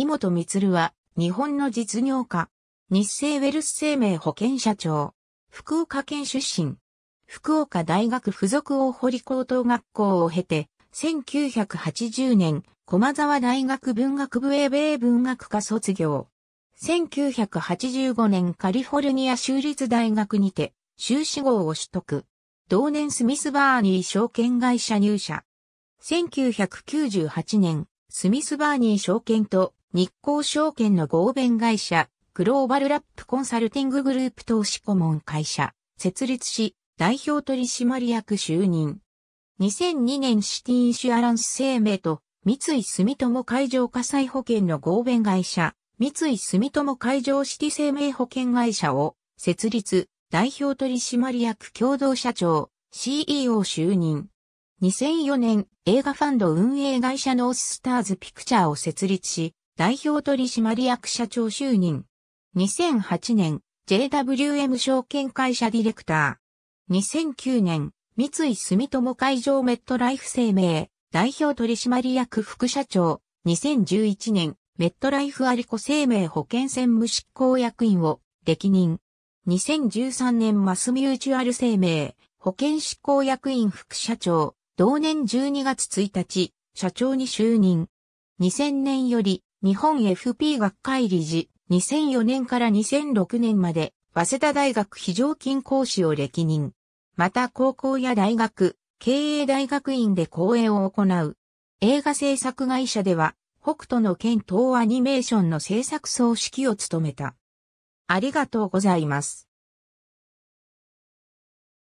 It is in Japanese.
井本光は、日本の実業家。日清ウェルス生命保険社長。福岡県出身。福岡大学附属大堀高等学校を経て、1980年、駒沢大学文学部英米文学科卒業。1985年カリフォルニア州立大学にて、修士号を取得。同年スミスバーニー証券会社入社。1998年、スミスバーニー証券と日興証券の合弁会社、グローバルラップコンサルティンググループ投資顧問会社、設立し、代表取締役就任。2002年シティインシュアランス生命と、三井住友海上火災保険の合弁会社、三井住友海上シティ生命保険会社を、設立、代表取締役共同社長、CEO 就任。2004年、映画ファンド運営会社ノーススターズピクチャーを設立し、代表取締役社長就任。2008年、JWM 証券会社ディレクター。2009年、三井住友海上メットライフ生命、代表取締役副社長。2011年、メットライフ有子生命保険専務執行役員を歴任。2013年マスミューチュアル生命、保険執行役員副社長。同年12月1日、社長に就任。2000年より日本 FP 学会理事、2004年から2006年まで、早稲田大学非常勤講師を歴任。また高校や大学、経営大学院で講演を行う。映画制作会社では、北斗の県等アニメーションの制作総指揮を務めた。ありがとうございます。